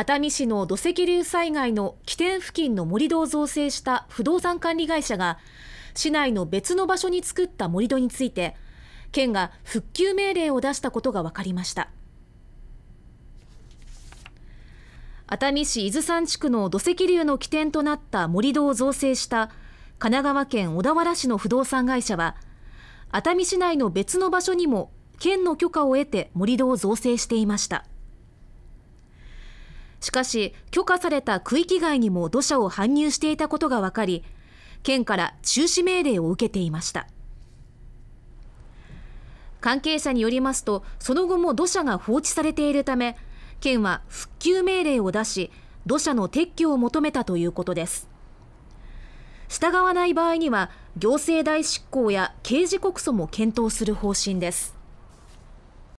熱海市の土石流災害の起点付近の盛り土を造成した不動産管理会社が市内の別の場所に作った盛り土について県が復旧命令を出したことが分かりました熱海市伊豆山地区の土石流の起点となった盛り土を造成した神奈川県小田原市の不動産会社は熱海市内の別の場所にも県の許可を得て盛り土を造成していました。しかし許可された区域外にも土砂を搬入していたことが分かり県から中止命令を受けていました関係者によりますとその後も土砂が放置されているため県は復旧命令を出し土砂の撤去を求めたということです従わない場合には行政代執行や刑事告訴も検討する方針です